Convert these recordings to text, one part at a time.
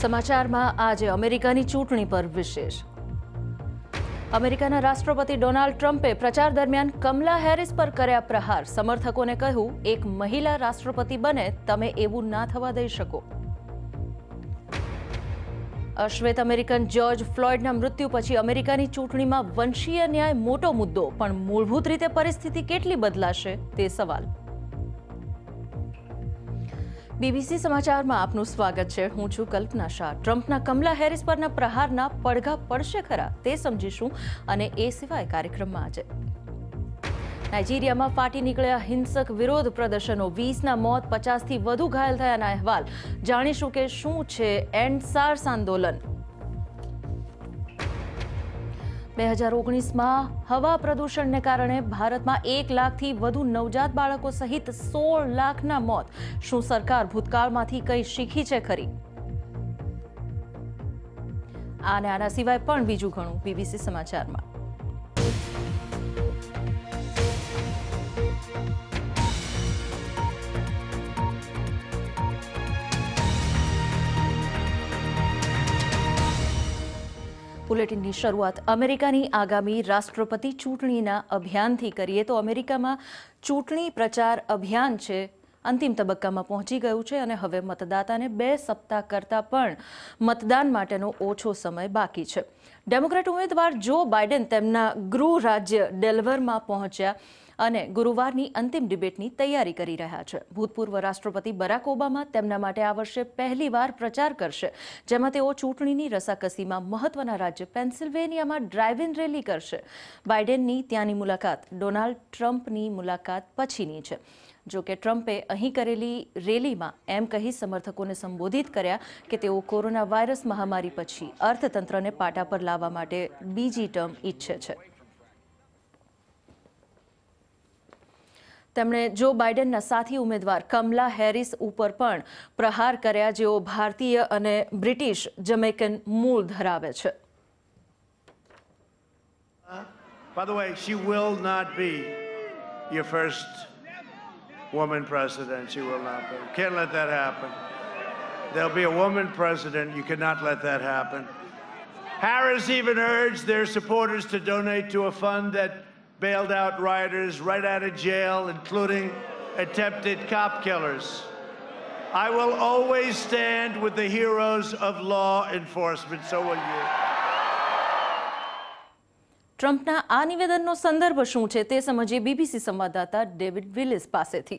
સમાચારમાં આજે અમેરિકાની ચૂંટણી પર વિશેષ અમેરિકાના રાષ્ટ્રપતિ ડોનાલ્ડ ટ્રમ્પે પ્રચાર દરમિયાન કમલા હેરિસ પર કર્યા પ્રહાર સમર્થકોને કહ્યું એક મહિલા રાષ્ટ્રપતિ બને તમે એવું ના થવા દઈ શકો અશ્વેત અમેરિકન જ્યોર્જ ફ્લોઇડના મૃત્યુ પછી અમેરિકાની ચૂંટણીમાં વંશીય ન્યાય મોટો મુદ્દો પણ મૂળભૂત રીતે પરિસ્થિતિ કેટલી બદલાશે તે સવાલ બીબીસી સમાચારમાં આપનું સ્વાગત છે હું છું કલ્પના શાહ ટ્રમ્પના કમલા હેરિસ પરના પ્રહારના પડઘા પડશે ખરા તે સમજીશું અને એ સિવાય કાર્યક્રમમાં આજે નાઇજીરિયામાં ફાટી નીકળ્યા હિંસક વિરોધ પ્રદર્શનો વીસના મોત પચાસથી વધુ ઘાયલ થયાના અહેવાલ જાણીશું કે શું છે એન્ડ સાર્સ આંદોલન બે હજાર ઓગણીસમાં હવા પ્રદૂષણને કારણે ભારતમાં એક લાખથી વધુ નવજાત બાળકો સહિત સોળ લાખના મોત શું સરકાર ભૂતકાળમાંથી કંઈ શીખી છે ખરી આને આના સિવાય પણ બીજું ઘણું બીબીસી સમાચારમાં બુલેટિનની શરૂઆત અમેરિકાની આગામી રાષ્ટ્રપતિ ચૂંટણીના અભિયાનથી કરીએ તો અમેરિકામાં ચૂંટણી પ્રચાર અભિયાન છે અંતિમ તબક્કામાં પહોંચી ગયું છે અને હવે મતદાતાને બે સપ્તાહ કરતાં પણ મતદાન માટેનો ઓછો સમય બાકી છે ડેમોક્રેટ ઉમેદવાર જો બાઇડેન તેમના ગૃહ રાજ્ય ડેલવરમાં પહોંચ્યા અને ગુરુવારની અંતિમ ડિબેટની તૈયારી કરી રહ્યા છે ભૂતપૂર્વ રાષ્ટ્રપતિ બરાક ઓબામા તેમના માટે આ વર્ષે પહેલીવાર પ્રચાર કરશે જેમાં તેઓ ચૂંટણીની રસાકસીમાં મહત્વના રાજ્ય પેન્સિલ્વેનિયામાં ડ્રાઇવ ઇન રેલી કરશે બાઇડેનની ત્યાંની મુલાકાત ડોનાલ્ડ ટ્રમ્પની મુલાકાત પછીની છે જો કે ટ્રમ્પે અહીં કરેલી રેલીમાં એમ કહી સમર્થકોને સંબોધિત કર્યા કે તેઓ કોરોના વાયરસ મહામારી પછી અર્થતંત્રને પાટા પર લાવવા માટે બીજી ટર્મ ઈચ્છે છે તેમણે જો બાઇડનના સાથી ઉમેદવાર કમલા હેરિસ ઉપર પણ પ્રહાર કર્યા જેઓ ભારતીય અને બ્રિટિશ જમૈકન મૂળ ધરાવે છે By the way, she will not be your first woman president. She will not be. Can't let that happen. There'll be a woman president. You cannot let that happen. Harris even urged their supporters to donate to a fund that bailed out rioters right out of jail, including attempted cop killers. I will always stand with the heroes of law enforcement. So will you. ટ્રમ્પના આ નિવેદનનો સંદર્ભ શું છે તે સમજીએ BBC સંવાદદાતા David વિલિસ પાસેથી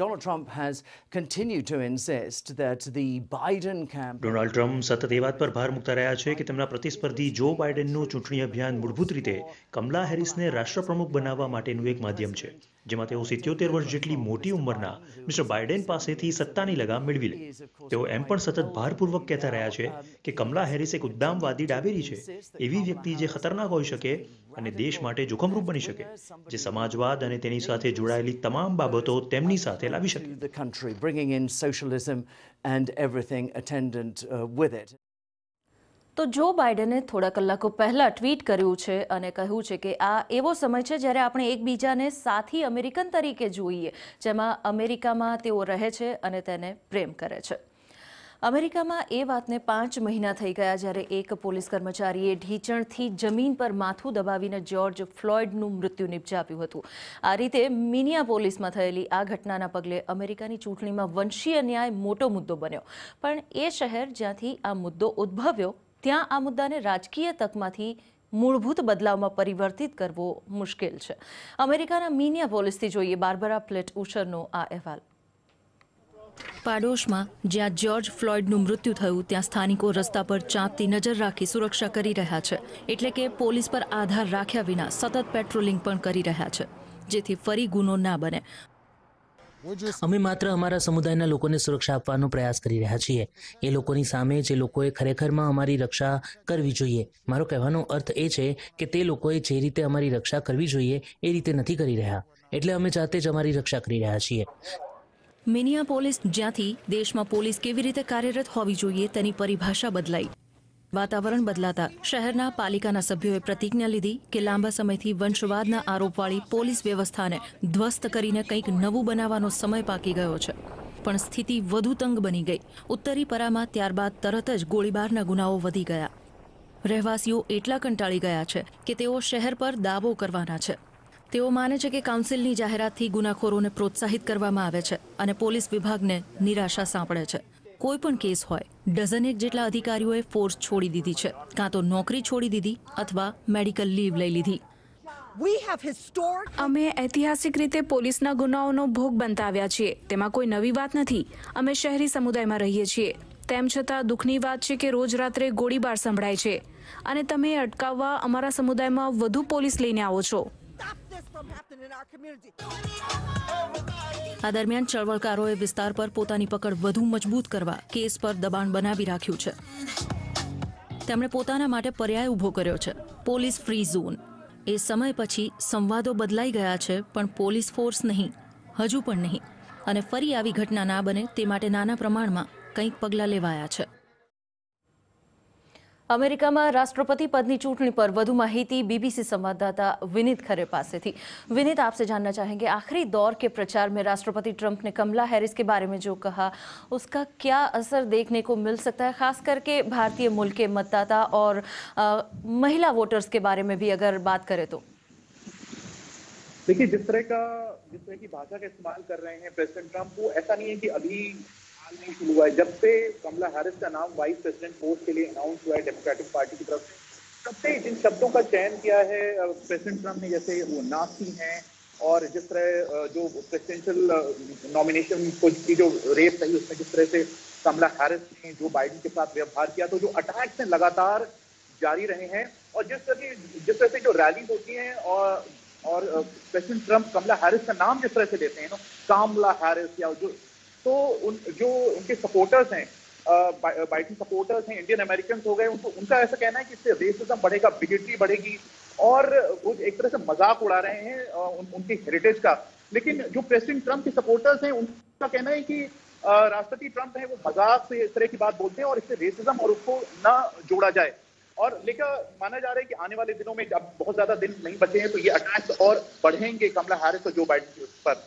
Donald Trump has continued to insist that the Biden camp Donald Trump સતત એ વાત પર ભાર મૂકતા રહ્યા છે કે તેમના પ્રતિસ્પર્ધી જો બાઇડેનનું ચૂંટણી અભિયાન મૂળભૂત રીતે કમલા હેરિસને રાષ્ટ્રપ્રમુખ બનાવવા માટેનું એક માધ્યમ છે જેમાં તેઓ સિત્યોતેર વર્ષ જેટલી મોટી ઉંમરના મિસ્ટર બાઇડેન પાસેથી સત્તાની લગામ મેળવી લે તેઓ એમ પણ સતત ભારપૂર્વક કહેતા રહ્યા છે કે કમલા હેરિસ એક ઉદ્દામવાદી ડાબેરી છે એવી વ્યક્તિ જે ખતરનાક હોઈ શકે અને દેશ માટે જોખમરૂપ બની શકે જે સમાજવાદ અને તેની સાથે જોડાયેલી તમામ બાબતો તેમની સાથે લાવી શકે તો જો બાઇડને થોડા કલાકો પહેલાં ટ્વીટ કર્યું છે અને કહ્યું છે કે આ એવો સમય છે જ્યારે આપણે એકબીજાને સાથી અમેરિકન તરીકે જોઈએ જેમાં અમેરિકામાં તેઓ રહે છે અને તેને પ્રેમ કરે છે અમેરિકામાં એ વાતને પાંચ મહિના થઈ ગયા જ્યારે એક પોલીસ કર્મચારીએ ઢીચણથી જમીન પર માથું દબાવીને જ્યોર્જ ફ્લોઇડનું મૃત્યુ નિપજાવ્યું હતું આ રીતે મિનિયા પોલીસમાં થયેલી આ ઘટનાના પગલે અમેરિકાની ચૂંટણીમાં વંશીય ન્યાય મોટો મુદ્દો બન્યો પણ એ શહેર જ્યાંથી આ મુદ્દો ઉદ્ભવ્યો ત્યાં આ મુદ્દાને રાજકીય તકમાંથી મૂળભૂત બદલાવમાં પરિવર્તિત કરવો મુશ્કેલ છે અમેરિકાના મીનિયા પોલીસથી જોઈએ બાર્બરા પ્લેટ ઉછરનો આ અહેવાલ પાડોશમાં જ્યાં જ્યોર્જ ફ્લોઇડનું મૃત્યુ થયું ત્યાં સ્થાનિકો રસ્તા પર ચાંપતી નજર રાખી સુરક્ષા કરી રહ્યા છે એટલે કે પોલીસ પર આધાર રાખ્યા વિના સતત પેટ્રોલિંગ પણ કરી રહ્યા છે જેથી ફરી ગુનો ના બને અમે માત્ર અમારા સમુદાયના લોકોને સુરક્ષા આપવાનો પ્રયાસ કરી રહ્યા છીએ એ લોકોની સામે જે લોકોએ ખરેખરમાં અમારી રક્ષા કરવી જોઈએ મારો કહેવાનો અર્થ એ છે કે તે લોકોએ જે રીતે અમારી રક્ષા કરવી જોઈએ એ રીતે નથી કરી રહ્યા એટલે અમે જાતે જ અમારી રક્ષા કરી રહ્યા છીએ મિનિયા પોલીસ જ્યાંથી દેશમાં પોલીસ કેવી રીતે કાર્યરત હોવી જોઈએ તેની પરિભાષા બદલાઈ વાતાવરણ બદલાતા શહેરના પાલિકાના સભ્યોએ પ્રતિજ્ઞા લીધી કે લાંબા સમયથી વંશવાદના આરોપવાળી પોલીસ વ્યવસ્થાને ધ્વસ્ત કરીને કંઈક નવું બનાવવાનો સમય પાકી ગયો છે પણ સ્થિતિ વધુ તંગ બની ગઈ ઉત્તરી પરામાં ત્યારબાદ તરત જ ગોળીબારના ગુનાઓ વધી ગયા રહેવાસીઓ એટલા કંટાળી ગયા છે કે તેઓ શહેર પર દાવો કરવાના છે તેઓ માને છે કે કાઉન્સિલની જાહેરાતથી ગુનાખોરોને પ્રોત્સાહિત કરવામાં આવે છે અને પોલીસ વિભાગને નિરાશા સાંપડે છે કોઈ પણ કેસ હોય ડઝન એક જેટલા અધિકારીઓએ ફોર્સ છોડી દીધી છે કાં તો નોકરી છોડી દીધી અથવા મેડિકલ લીવ લઈ લીધી અમે ઐતિહાસિક રીતે પોલીસના ગુનાઓનો ભોગ બનતા આવ્યા છીએ તેમાં કોઈ નવી વાત નથી અમે શહેરી સમુદાયમાં રહીએ છીએ તેમ છતાં દુઃખની વાત છે કે રોજ રાત્રે ગોળીબાર સંભળાય છે અને તમે અટકાવવા અમારા સમુદાયમાં વધુ પોલીસ લઈને આવો છો આ દરમિયાન ચળવળકારોએ વિસ્તાર પર પોતાની પકડ વધુ મજબૂત કરવા કેસ પર દબાણ બનાવી રાખ્યું છે તેમણે પોતાના માટે પર્યાય ઊભો કર્યો છે પોલીસ ફ્રી ઝોન એ સમય પછી સંવાદો બદલાઈ ગયા છે પણ પોલીસ ફોર્સ નહીં હજુ પણ નહીં અને ફરી આવી ઘટના ના બને તે માટે નાના પ્રમાણમાં કંઈક પગલાં લેવાયા છે अमेरिका में राष्ट्रपति पद की चूंटी पर वु માહિતી बीबीसी संवाददाता विनीत खरे पास थी विनीत आपसे जानना चाहेंगे आखिरी दौर के प्रचार में राष्ट्रपति ट्रंप ने कमला हैरिस के बारे में जो कहा उसका क्या असर देखने को मिल सकता है खास करके भारतीय मूल के मतदाता और आ, महिला वोटर्स के बारे में भी अगर बात करें तो देखिए जिस तरह का जिस तरह की भाषा का इस्तेमाल कर रहे हैं प्रेसिडेंट ट्रंप वो ऐसा नहीं है कि अभी हाल में शुरू हुआ है जब से कमला हैरिस का नाम वाइस प्रेसिडेंट पोस्ट के लिए अनाउंस हुआ है डेमोक्रेटिक पार्टी की तरफ से तब से जिन शब्दों का चयन किया है प्रेसिडेंट ट्रंप ने जैसे वो नासी हैं और जिस तरह जो प्रेसिडेंशियल नॉमिनेशन की जो रेप रही उसमें जिस तरह से कमला हैरिस ने जो बाइडन के साथ व्यवहार किया तो जो अटैक्स हैं लगातार जारी रहे हैं और जिस तरह की जिस तरह से जो रैली होती हैं और और प्रेसिडेंट ट्रंप कमला हैरिस का नाम जिस तरह से देते हैं ना तो कामला हैरिस या जो तो उन जो उनके सपोर्टर्स हैं बाइडन सपोर्टर्स हैं इंडियन अमेरिकन हो गए उनको उनका ऐसा कहना है कि इससे रेसिज्म बढ़ेगा बिगेटरी बढ़ेगी और वो एक तरह से मजाक उड़ा रहे हैं उन, उनके हेरिटेज का लेकिन जो प्रेसिडेंट ट्रंप के सपोर्टर्स हैं उनका कहना है कि राष्ट्रपति ट्रंप है वो मजाक से इस तरह की बात बोलते हैं और इससे रेसिज्म और उसको ना जोड़ा जाए और लेकिन माना जा रहा है कि आने वाले दिनों में अब बहुत ज्यादा दिन नहीं बचे हैं तो ये अटैक्स और बढ़ेंगे कमला हैरिस और जो बाइडन पर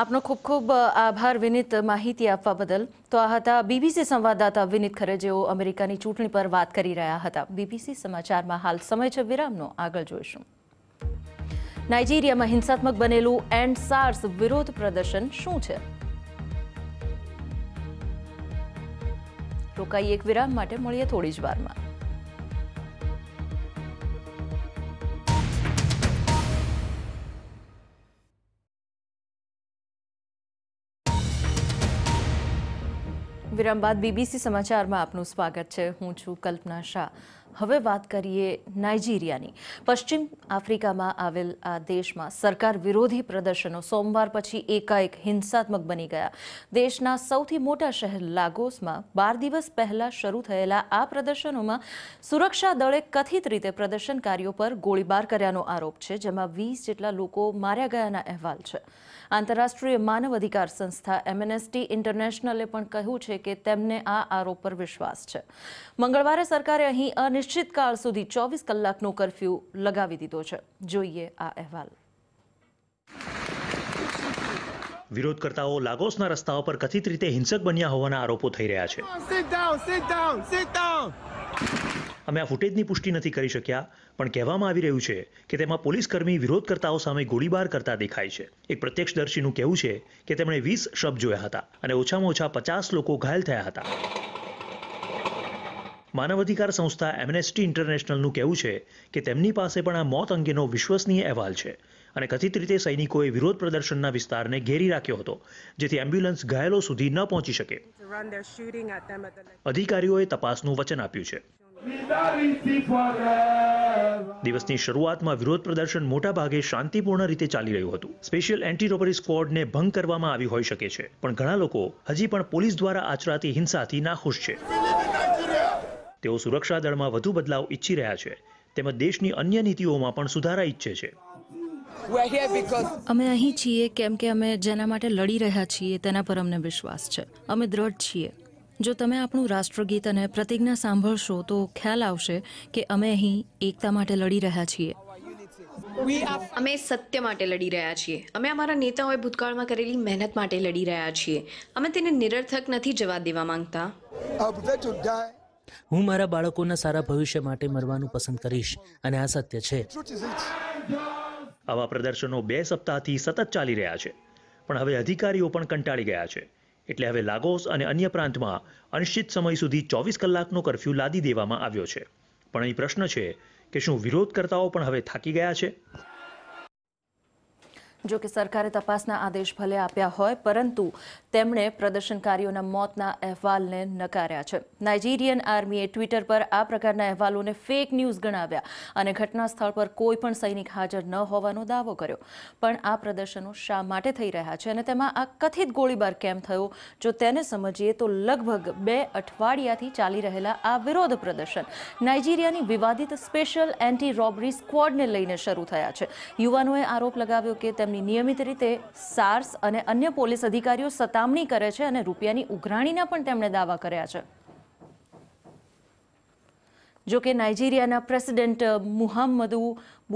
આપનો ખૂબ ખૂબ આભાર વિનિત માહિતી આપવા બદલ તો આ હતા બીબીસી સંવાદદાતા વિનિત ખરે જેઓ અમેરિકાની ચૂંટણી પર વાત કરી રહ્યા હતા બીબીસી સમાચારમાં હાલ સમય છે વિરામનો આગળ જોઈશું નાઇજીરિયામાં હિંસાત્મક બનેલું એન્ડ સાર્સ વિરોધ પ્રદર્શન શું છે રોકાઈ એક વિરામ માટે મળીએ થોડી જ વારમાં વિરામ બાદ બીબીસી સમાચારમાં આપનું સ્વાગત છે હું છું કલ્પના શાહ હવે વાત કરીએ નાઇજીરિયાની પશ્ચિમ આફ્રિકામાં આવેલ આ દેશમાં સરકાર વિરોધી પ્રદર્શનો સોમવાર પછી એકાએક હિંસાત્મક બની ગયા દેશના સૌથી મોટા શહેર લાગોસમાં બાર દિવસ પહેલા શરૂ થયેલા આ પ્રદર્શનોમાં સુરક્ષા દળે કથિત રીતે પ્રદર્શનકારીઓ પર ગોળીબાર કર્યાનો આરોપ છે જેમાં વીસ જેટલા લોકો માર્યા ગયાના અહેવાલ છે આંતરરાષ્ટ્રીય માનવ અધિકાર સંસ્થા એમએનએસટી ઇન્ટરનેશનલે પણ કહ્યું છે કે તેમને આ આરોપ પર વિશ્વાસ છે મંગળવારે સરકારે અહીં અનિ અનિશ્ચિતકાળ સુધી ચોવીસ કલાકનો કરફ્યુ લગાવી દીધો છે જોઈએ આ અહેવાલ વિરોધકર્તાઓ લાગોસના રસ્તાઓ પર કથિત રીતે હિંસક બન્યા હોવાના આરોપો થઈ રહ્યા છે અમે આ ફૂટેજની પુષ્ટિ નથી કરી શક્યા પણ કહેવામાં આવી રહ્યું છે કે તેમાં પોલીસકર્મી કરતાઓ સામે ગોળીબાર કરતા દેખાય છે એક પ્રત્યક્ષદર્શીનું કહેવું છે કે તેમણે વીસ શબ્દ જોયા હતા અને ઓછામાં ઓછા પચાસ લોકો ઘાયલ થયા હતા માનવ અધિકાર સંસ્થા એમનેસ્ટી ઇન્ટરનેશનલનું કહેવું છે કે તેમની પાસે પણ આ મોત અંગેનો વિશ્વસનીય અહેવાલ છે અને કથિત રીતે સૈનિકોએ વિરોધ પ્રદર્શનના વિસ્તારને ઘેરી રાખ્યો હતો જેથી એમ્બ્યુલન્સ ઘાયલો સુધી ન પહોંચી શકે અધિકારીઓએ તપાસનું વચન આપ્યું છે દિવસની શરૂઆતમાં વિરોધ પ્રદર્શન મોટા ભાગે શાંતિપૂર્ણ રીતે ચાલી રહ્યું હતું સ્પેશિયલ એન્ટી રોબરી સ્કવોડને ભંગ કરવામાં આવી હોઈ શકે છે પણ ઘણા લોકો હજી પણ પોલીસ દ્વારા આચરાતી હિંસાથી નાખુશ છે તેઓ સુરક્ષા દળમાં વધુ બદલાવ ઈચ્છી રહ્યા છે તેમજ દેશની અન્ય નીતિઓમાં પણ સુધારા ઈચ્છે છે અમે અહીં છીએ કેમ કે અમે જેના માટે લડી રહ્યા છીએ તેના પર અમને વિશ્વાસ છે અમે દ્રઢ છીએ જો તમે આપણું રાષ્ટ્રગીત અને પ્રતિજ્ઞા સાંભળશો તો ખ્યાલ આવશે કે અમે અહીં એકતા માટે લડી રહ્યા છીએ અમે સત્ય માટે લડી રહ્યા છીએ અમે અમારા નેતાઓએ ભૂતકાળમાં કરેલી મહેનત માટે લડી રહ્યા છીએ અમે તેને નિરર્થક નથી જવા દેવા માંગતા હું મારા બાળકોના સારા ભવિષ્ય માટે મરવાનું પસંદ કરીશ અને આ સત્ય છે આવા પ્રદર્શનો બે સપ્તાહથી સતત ચાલી રહ્યા છે પણ હવે અધિકારીઓ પણ કંટાળી ગયા છે એટલે હવે લાગોસ અને અન્ય પ્રાંતમાં અનિશ્ચિત સમય સુધી ચોવીસ કલાકનો કરફ્યુ લાદી દેવામાં આવ્યો છે પણ અહીં પ્રશ્ન છે કે શું વિરોધકર્તાઓ પણ હવે થાકી ગયા છે જો કે સરકારે તપાસના આદેશ ભલે આપ્યા હોય પરંતુ તેમણે પ્રદર્શનકારીઓના મોતના અહેવાલને નકાર્યા છે નાઇજીરિયન આર્મીએ ટ્વિટર પર આ પ્રકારના અહેવાલોને ફેક ન્યૂઝ ગણાવ્યા અને ઘટના સ્થળ પર કોઈ પણ સૈનિક હાજર ન હોવાનો દાવો કર્યો પણ આ પ્રદર્શનો શા માટે થઈ રહ્યા છે અને તેમાં આ કથિત ગોળીબાર કેમ થયો જો તેને સમજીએ તો લગભગ બે અઠવાડિયાથી ચાલી રહેલા આ વિરોધ પ્રદર્શન નાઇજીરિયાની વિવાદિત સ્પેશિયલ એન્ટી રોબરી સ્ક્વોડને લઈને શરૂ થયા છે યુવાનોએ આરોપ લગાવ્યો કે તેમ તેમની નિયમિત રીતે સાર્સ અને અન્ય પોલીસ અધિકારીઓ સતામણી કરે છે અને રૂપિયાની ઉઘરાણીના પણ તેમણે દાવા કર્યા છે જો કે નાઇજીરિયાના પ્રેસિડેન્ટ મુહામ્મદુ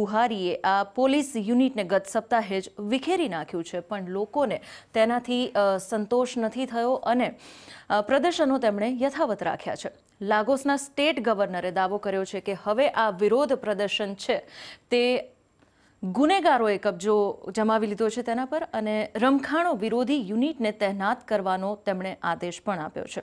બુહારીએ આ પોલીસ યુનિટને ગત સપ્તાહે જ વિખેરી નાખ્યું છે પણ લોકોને તેનાથી સંતોષ નથી થયો અને પ્રદર્શનો તેમણે યથાવત રાખ્યા છે લાગોસના સ્ટેટ ગવર્નરે દાવો કર્યો છે કે હવે આ વિરોધ પ્રદર્શન છે તે ગુનેગારોએ કબજો જમાવી લીધો છે તેના પર અને રમખાણો વિરોધી યુનિટને તહેનાત કરવાનો તેમણે આદેશ પણ આપ્યો છે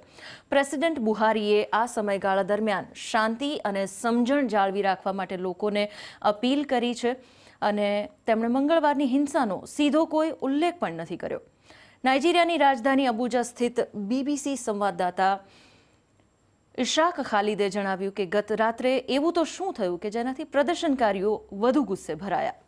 પ્રેસિડેન્ટ બુહારીએ આ સમયગાળા દરમિયાન શાંતિ અને સમજણ જાળવી રાખવા માટે લોકોને અપીલ કરી છે અને તેમણે મંગળવારની હિંસાનો સીધો કોઈ ઉલ્લેખ પણ નથી કર્યો નાઇજીરિયાની રાજધાની અબુજા સ્થિત બીબીસી સંવાદદાતા ઇશાક ખાલિદે જણાવ્યું કે ગત રાત્રે એવું તો શું થયું કે જેનાથી પ્રદર્શનકારીઓ વધુ ગુસ્સે ભરાયા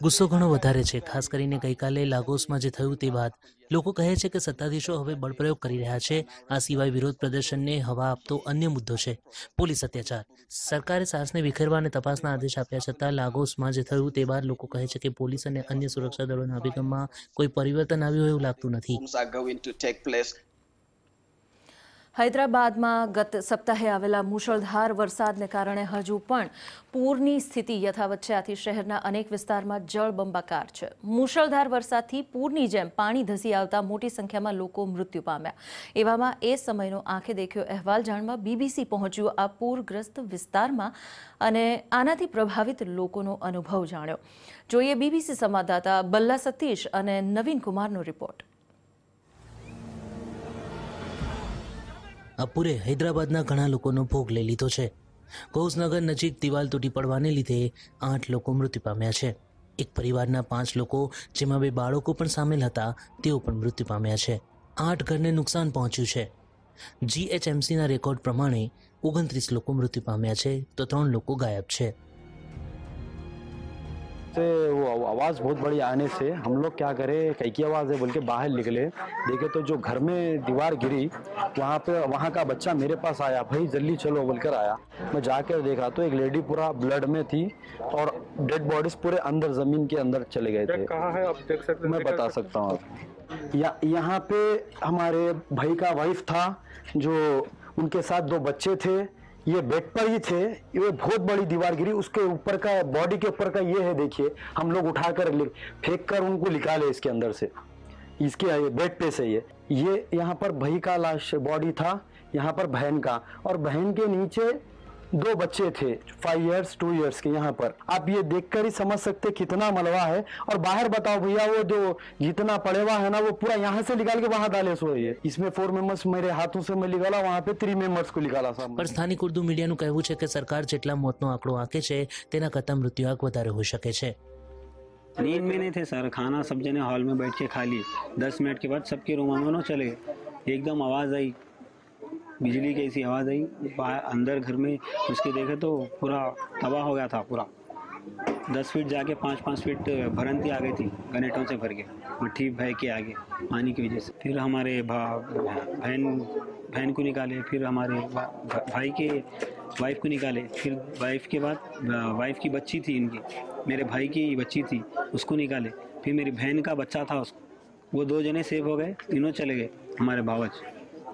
ગુસ્સો ઘણો વધારે છે ખાસ કરીને ગઈકાલે લાગોસમાં જે થયું તે બાદ લોકો કહે છે કે સત્તાધીશો હવે બળપ્રયોગ કરી રહ્યા છે આ સિવાય વિરોધ પ્રદર્શનને હવા આપતો અન્ય મુદ્દો છે પોલીસ અત્યાચાર સરકારે સાર્સને વિખેરવા અને તપાસના આદેશ આપ્યા છતાં લાગોસમાં જે થયું તે બાદ લોકો કહે છે કે પોલીસ અને અન્ય સુરક્ષા દળોના અભિગમમાં કોઈ પરિવર્તન આવ્યું એવું લાગતું નથી હૈદરાબાદમાં ગત સપ્તાહે આવેલા મુશળધાર વરસાદને કારણે હજુ પણ પૂરની સ્થિતિ યથાવત છે આથી શહેરના અનેક વિસ્તારમાં જળબંબાકાર છે મુશળધાર વરસાદથી પૂરની જેમ પાણી ધસી આવતા મોટી સંખ્યામાં લોકો મૃત્યુ પામ્યા એવામાં એ સમયનો આંખે દેખ્યો અહેવાલ જાણવા બીબીસી પહોંચ્યું આ પૂરગ્રસ્ત વિસ્તારમાં અને આનાથી પ્રભાવિત લોકોનો અનુભવ જાણ્યો જોઈએ બીબીસી સંવાદદાતા બલ્લા સતીશ અને નવીન કુમારનો રિપોર્ટ અપુરે હૈદરાબાદના ઘણા લોકોનો ભોગ લઈ લીધો છે ગૌસનગર નજીક દિવાલ તૂટી પડવાને લીધે આઠ લોકો મૃત્યુ પામ્યા છે એક પરિવારના પાંચ લોકો જેમાં બે બાળકો પણ સામેલ હતા તેઓ પણ મૃત્યુ પામ્યા છે આઠ ઘરને નુકસાન પહોંચ્યું છે જીએચએમસીના રેકોર્ડ પ્રમાણે ઓગણત્રીસ લોકો મૃત્યુ પામ્યા છે તો ત્રણ લોકો ગાયબ છે से वो आवाज़ बहुत बड़ी आने से हम लोग क्या करें कई की आवाज़ है बोल के बाहर निकले देखे तो जो घर में दीवार गिरी वहाँ पे वहाँ का बच्चा मेरे पास आया भाई जल्दी चलो बोलकर आया मैं जाकर देखा तो एक लेडी पूरा ब्लड में थी और डेड बॉडीज पूरे अंदर ज़मीन के अंदर चले गए थे कहाँ है आप देख सकते मैं बता सकता हूँ या यहाँ पे हमारे भाई का वाइफ था जो उनके साथ दो बच्चे थे ये बेड पर ही थे ये बहुत बड़ी दीवार गिरी उसके ऊपर का बॉडी के ऊपर का ये है देखिए हम लोग उठा कर फेंक कर उनको निकाले इसके अंदर से इसके बेड पे से ये ये यहाँ पर भई का लाश बॉडी था यहाँ पर बहन का और बहन के नीचे दो बच्चे थे फाइव इयर्स टू इयर्स के यहाँ पर आप ये देखकर ही समझ सकते कितना मलवा है और बाहर बताओ भैया वो जो जितना पड़ेवा है ना वो पूरा यहाँ से निकाल के वहाँ डाले सो है इसमें फोर मेंबर्स मेरे हाथों से मैं निकाला वहाँ पे थ्री मेंबर्स को निकाला पर પણ उर्दू मीडिया મીડિયાનું કહેવું છે કે સરકાર જેટલા મોતનો આંકડો આંકે છે તેના मृत्यु મૃત્યુઆંક वे हो सके नींद में नहीं थे सर खाना सब जने हॉल में बैठ के खा ली दस मिनट के बाद सबके रूम चले एकदम आवाज़ आई बिजली की ऐसी आवाज़ आई बाहर अंदर घर में उसके देखे तो पूरा तबाह हो गया था पूरा दस फीट जाके पाँच पाँच फीट भरंती आ गई थी गनेटों से भर के मट्ठी बह के आगे पानी की वजह से फिर हमारे भा बहन बहन को निकाले फिर हमारे भा, भाई के वाइफ को निकाले फिर वाइफ के बाद वाइफ की बच्ची थी इनकी मेरे भाई की बच्ची थी उसको निकाले फिर मेरी बहन का बच्चा था उसको वो दो जने सेव हो गए तीनों चले गए हमारे बावच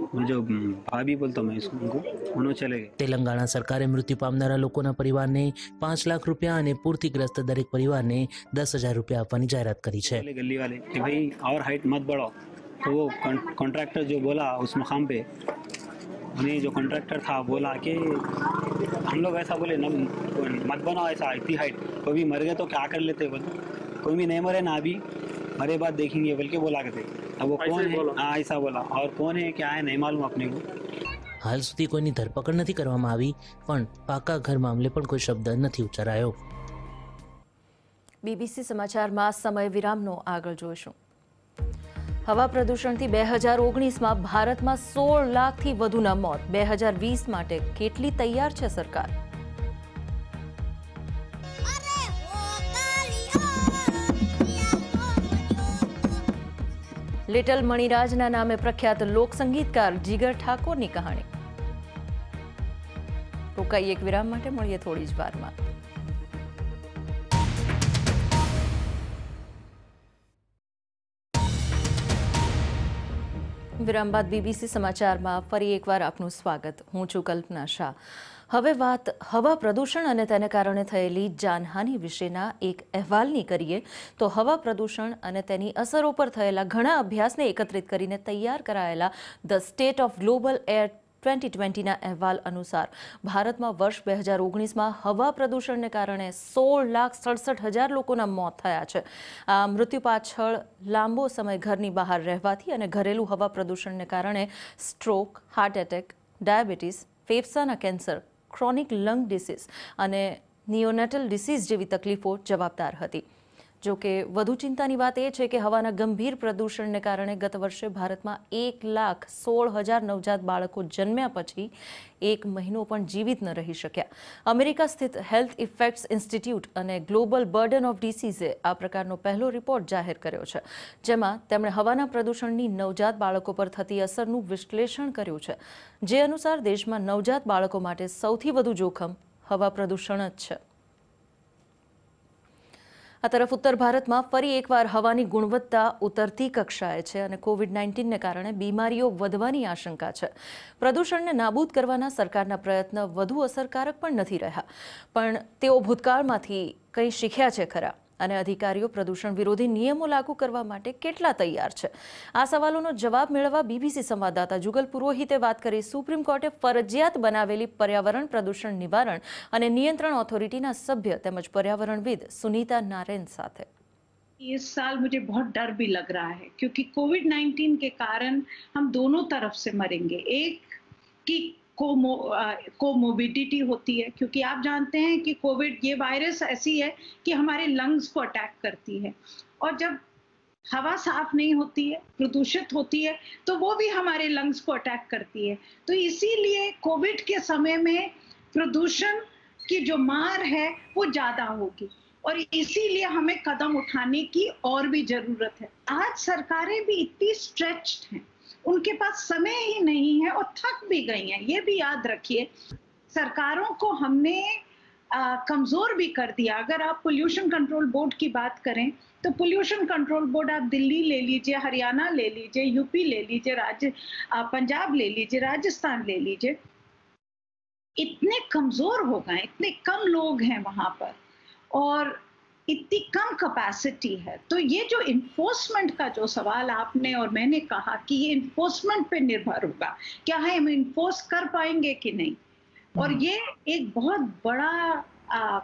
जो भाभी बोलता मैं इसको उनको उन्होंने चले गए તેલંગાણા સરકારે મૃત્યુ પામનારા લોકોના પરિવારને પાંચ લાખ રૂપિયા અને પૂરથી ગ્રસ્ત દરેક પરિવારને દસ હજાર રૂપિયા આપવાની જાહેરાત કરી છે ગली वाले कि भाई और हाइट मत बढ़ाओ तो वो कॉन्ट्रैक्टर जो बोला उस मकाम पे उन्हें जो कॉन्ट्रैक्टर था बोला कि हम लोग ऐसा बोले न मत बनाओ ऐसा इतनी हाइट कोई भी मर गए तो क्या कर लेते बोल कोई भी नहीं मरे ना अभी मरे बाद देखेंगे बोल के बोला करते अब वो कौन है हाँ ऐसा बोला और कौन है क्या है नहीं मालूम अपने હાલ સુધી કોઈની ધરપકડ નથી કરવામાં આવી પણ પાકા ઘર મામલે પણ કોઈ શબ્દ નથી ઉચ્ચારાયો બીબીસી સમાચારમાં સમય વિરામનો આગળ જોઈશું હવા પ્રદૂષણથી બે હજાર ઓગણીસમાં ભારતમાં સોળ લાખથી વધુના મોત બે હજાર વીસ માટે કેટલી તૈયાર છે સરકાર लिटल मणिराज ना नामे प्रख्यात लोक संगीतकार जीगर ठाकुर की कहानी रोकाई तो एक विराम माटे मिली थोड़ी ज बार में विराम बाद बीबीसी समाचार में फरी एक बार आपू स्वागत हूँ छू कल्पना शाह હવે વાત હવા પ્રદૂષણ અને તેને કારણે થયેલી જાનહાનિ વિશેના એક અહેવાલની કરીએ તો હવા પ્રદૂષણ અને તેની અસરો પર થયેલા ઘણા અભ્યાસને એકત્રિત કરીને તૈયાર કરાયેલા the state of global air twenty ટ્વેન્ટીના અહેવાલ અનુસાર ભારતમાં વર્ષ બે હજાર ઓગણીસમાં હવા પ્રદૂષણને કારણે સોળ લાખ સડસઠ હજાર લોકોના મોત થયા છે આ મૃત્યુ પાછળ લાંબો સમય ઘરની બહાર રહેવાથી અને ઘરેલું હવા પ્રદૂષણને કારણે સ્ટ્રોક હાર્ટ એટેક ડાયાબિટીસ ફેફસાના કેન્સર ક્રોનિક લંગ ડિસીઝ અને નિયોનેટલ ડિસીઝ જેવી તકલીફો જવાબદાર હતી જો કે વધુ ચિંતાની વાત એ છે કે હવાના ગંભીર પ્રદૂષણને કારણે ગત વર્ષે ભારતમાં એક લાખ સોળ હજાર નવજાત બાળકો જન્મ્યા પછી એક મહિનો પણ જીવિત ન રહી શક્યા અમેરિકા સ્થિત હેલ્થ ઇફેક્ટ્સ ઇન્સ્ટિટ્યૂટ અને ગ્લોબલ બર્ડન ઓફ ડિસીઝે આ પ્રકારનો પહેલો રિપોર્ટ જાહેર કર્યો છે જેમાં તેમણે હવાના પ્રદૂષણની નવજાત બાળકો પર થતી અસરનું વિશ્લેષણ કર્યું છે જે અનુસાર દેશમાં નવજાત બાળકો માટે સૌથી વધુ જોખમ હવા પ્રદૂષણ જ છે આ તરફ ઉત્તર ભારતમાં ફરી એકવાર હવાની ગુણવત્તા ઉતરતી કક્ષાએ છે અને કોવિડ નાઇન્ટીનને કારણે બીમારીઓ વધવાની આશંકા છે પ્રદૂષણને નાબૂદ કરવાના સરકારના પ્રયત્ન વધુ અસરકારક પણ નથી રહ્યા પણ તેઓ ભૂતકાળમાંથી કંઈ શીખ્યા છે ખરા અને અધિકારીઓ પ્રદૂષણ વિરોધી નિયમો લાગુ કરવા માટે કેટલા તૈયાર છે આ સવાલોનો જવાબ મેળવવા બીબીસી સંવાદદાતા જુગલ પુરોહિતે વાત કરી સુપ્રીમ કોર્ટે ફરજિયાત બનાવેલી પર્યાવરણ પ્રદૂષણ નિવારણ અને નિયંત્રણ ઓથોરિટીના સભ્ય તેમજ પર્યાવરણવિદ સુનીતા નારાયણ સાથે ये साल मुझे बहुत डर भी लग रहा है क्योंकि कोविड 19 के कारण हम दोनों तरफ से मरेंगे एक कि कोमोबिडिटी uh, होती है क्योंकि आप जानते हैं कि कोविड ये वायरस ऐसी है कि हमारे लंग्स को अटैक करती है और जब हवा साफ नहीं होती है प्रदूषित होती है तो वो भी हमारे लंग्स को अटैक करती है तो इसीलिए कोविड के समय में प्रदूषण की जो मार है वो ज़्यादा होगी और इसीलिए हमें कदम उठाने की और भी ज़रूरत है आज सरकारें भी इतनी स्ट्रेच्ड हैं उनके पास समय ही नहीं है और थक भी गई हैं ये भी याद रखिए सरकारों को हमने आ, कमजोर भी कर दिया अगर आप पोल्यूशन कंट्रोल बोर्ड की बात करें तो पोल्यूशन कंट्रोल बोर्ड आप दिल्ली ले लीजिए हरियाणा ले लीजिए यूपी ले लीजिए राज्य पंजाब ले लीजिए राजस्थान ले लीजिए इतने कमजोर हो गए इतने कम लोग हैं वहां पर और इतनी कम कैपेसिटी है तो ये जो इन्फोर्समेंट का जो सवाल आपने और मैंने कहा कि ये इन्फोर्समेंट पे निर्भर होगा क्या है हम इन्फोर्स कर पाएंगे कि नहीं और हम्म। ये एक बहुत बड़ा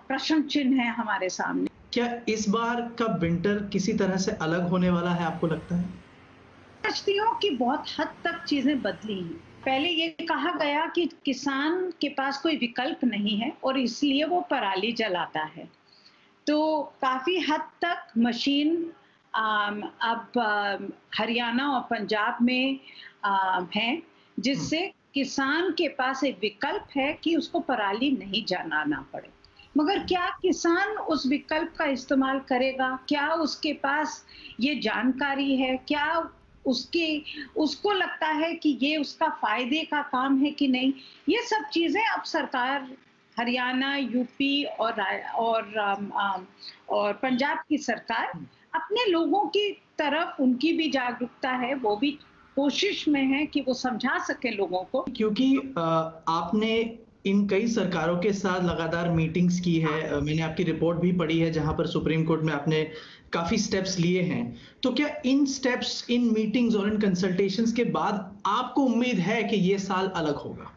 प्रश्न चिन्ह है हमारे सामने क्या इस बार का विंटर किसी तरह से अलग होने वाला है आपको लगता है कश्तियों की कि बहुत हद तक चीजें बदली हैं पहले ये कहा गया कि किसान के पास कोई विकल्प नहीं है और इसलिए वो पराली जलाता है तो काफ़ी हद तक मशीन अब हरियाणा और पंजाब में हैं जिससे हम्म। किसान के पास एक विकल्प है कि उसको पराली नहीं जाना पड़े मगर क्या किसान उस विकल्प का इस्तेमाल करेगा क्या उसके पास ये जानकारी है क्या उसके उसको लगता है कि ये उसका फायदे का काम है कि नहीं ये सब चीजें अब सरकार हरियाणा यूपी और और और पंजाब की सरकार अपने लोगों की तरफ उनकी भी जागरूकता है वो भी कोशिश में है कि वो समझा सके लोगों को क्योंकि आपने इन कई सरकारों के साथ लगातार मीटिंग्स की है मैंने आपकी रिपोर्ट भी पढ़ी है जहां पर सुप्रीम कोर्ट में आपने काफी स्टेप्स लिए हैं तो क्या इन स्टेप्स इन मीटिंग्स और इन कंसल्टेशंस के बाद आपको उम्मीद है कि ये साल अलग होगा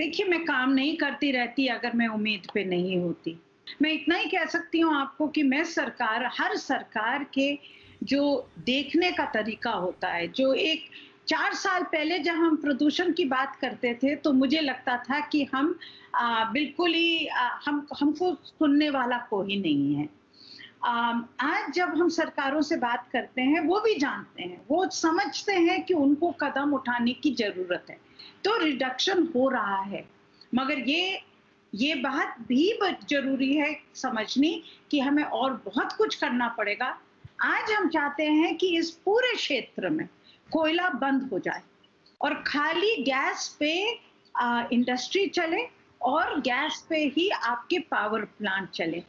देखिए मैं काम नहीं करती रहती अगर मैं उम्मीद पे नहीं होती मैं इतना ही कह सकती हूँ आपको कि मैं सरकार हर सरकार के जो देखने का तरीका होता है जो एक चार साल पहले जब हम प्रदूषण की बात करते थे तो मुझे लगता था कि हम आ, बिल्कुल ही आ, हम हमको सुनने वाला कोई नहीं है आज जब हम सरकारों से बात करते हैं वो भी जानते हैं वो समझते हैं कि उनको कदम उठाने की जरूरत है तो रिडक्शन हो रहा है मगर ये ये बात भी जरूरी है समझनी कि हमें और बहुत कुछ करना पड़ेगा आज हम चाहते हैं कि इस पूरे क्षेत्र में कोयला बंद हो जाए और खाली गैस पे आ, इंडस्ट्री चले और गैस पे ही आपके पावर प्लांट चले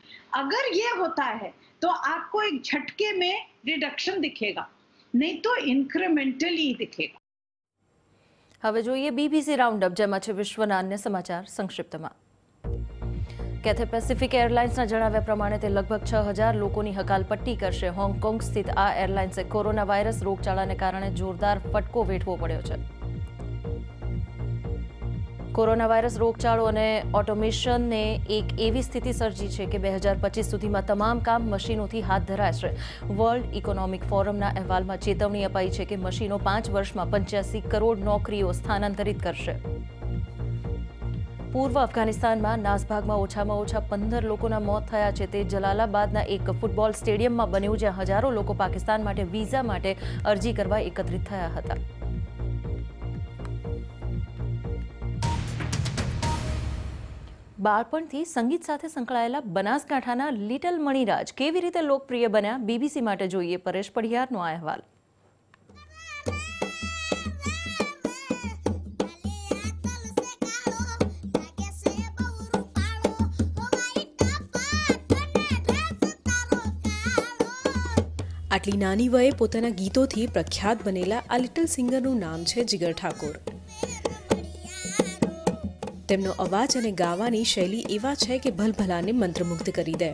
अगर ये होता है तो आपको एक झटके में रिडक्शन दिखेगा नहीं तो इंक्रीमेंटली दिखेगा હવે જોઈએ બીબીસી રાઉન્ડ રાઉન્ડઅપ જેમાં છે વિશ્વના અન્ય સમાચાર સંક્ષિપ્તમાં કેથે પેસિફિક એરલાઇન્સના જણાવ્યા પ્રમાણે તે લગભગ છ હજાર લોકોની હકાલપટ્ટી કરશે હોંગકોંગ સ્થિત આ એરલાઇન્સે કોરોના વાયરસ રોગચાળાને કારણે જોરદાર ફટકો વેઠવો પડ્યો છે કોરોના વાયરસ રોગચાળો અને ઓટોમેશનને એક એવી સ્થિતિ સર્જી છે કે બે હજાર પચીસ સુધીમાં તમામ કામ મશીનોથી હાથ ધરાશે વર્લ્ડ ઇકોનોમિક ફોરમના અહેવાલમાં ચેતવણી અપાઈ છે કે મશીનો પાંચ વર્ષમાં પંચ્યાસી કરોડ નોકરીઓ સ્થાનાંતરિત કરશે પૂર્વ અફઘાનિસ્તાનમાં નાસભાગમાં ઓછામાં ઓછા પંદર લોકોના મોત થયા છે તે જલાલાબાદના એક ફૂટબોલ સ્ટેડિયમમાં બન્યું જ્યાં હજારો લોકો પાકિસ્તાન માટે વિઝા માટે અરજી કરવા એકત્રિત થયા હતા બાળપણથી સંગીત સાથે સંકળાયેલા બનાસકાંઠાના લિટલ મણિરાજ કેવી રીતે લોકપ્રિય બન્યા બીબીસી માટે જોઈએ પરેશ પઢિયારનો આ અહેવાલ આટલી નાની વયે પોતાના ગીતોથી પ્રખ્યાત બનેલા આ લિટલ સિંગરનું નામ છે જીગર ઠાકોર તેમનો અવાજ અને ગાવાની શૈલી એવા છે કે ભલભલાને મંત્રમુગ્ધ કરી દે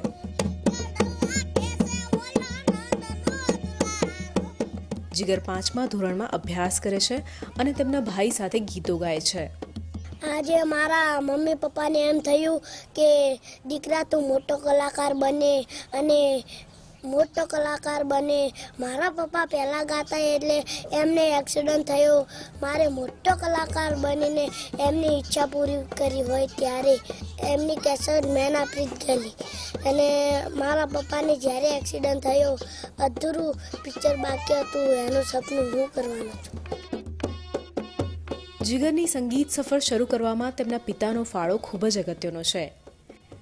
જીગર પાંચમા ધોરણમાં અભ્યાસ કરે છે અને તેમના ભાઈ સાથે ગીતો ગાય છે આજે મારા મમ્મી પપ્પાને એમ થયું કે દીકરા તું મોટો કલાકાર બને અને મોટો કલાકાર બને મારા પપ્પા પહેલાં ગાતા એટલે એમને એક્સિડન્ટ થયો મારે મોટો કલાકાર બનીને એમની ઈચ્છા પૂરી કરી હોય ત્યારે એમની કેસર મેન આપી ગયેલી અને મારા પપ્પાને જ્યારે એક્સિડન્ટ થયો અધૂરું પિક્ચર બાકી હતું એનું સપનું હું કરવાનું છું જીગરની સંગીત સફર શરૂ કરવામાં તેમના પિતાનો ફાળો ખૂબ જ અગત્યનો છે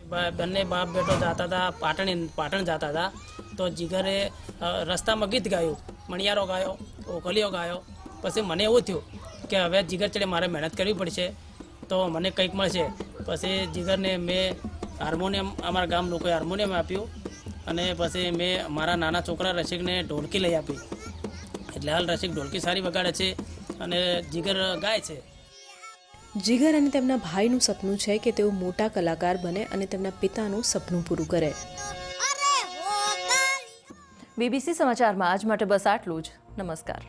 બંને બાપ બેટો જતા હતા પાટણ પાટણ જતા હતા તો જીગરે રસ્તામાં ગીત ગાયું મણિયારો ગાયો ઓકલીઓ ગાયો પછી મને એવું થયું કે હવે જીગર ચડે મારે મહેનત કરવી પડશે તો મને કંઈક મળશે પછી જીગરને મેં હાર્મોનિયમ અમારા ગામ લોકોએ હાર્મોનિયમ આપ્યું અને પછી મેં મારા નાના છોકરા રસિકને ઢોલકી લઈ આપી એટલે હાલ રસિક ઢોલકી સારી વગાડે છે અને જીગર ગાય છે જિગર અને તેમના ભાઈનું સપનું છે કે તેઓ મોટા કલાકાર બને અને તેમના પિતાનું સપનું પૂરું કરે બીબીસી સમાચારમાં આજ માટે બસ આટલું જ નમસ્કાર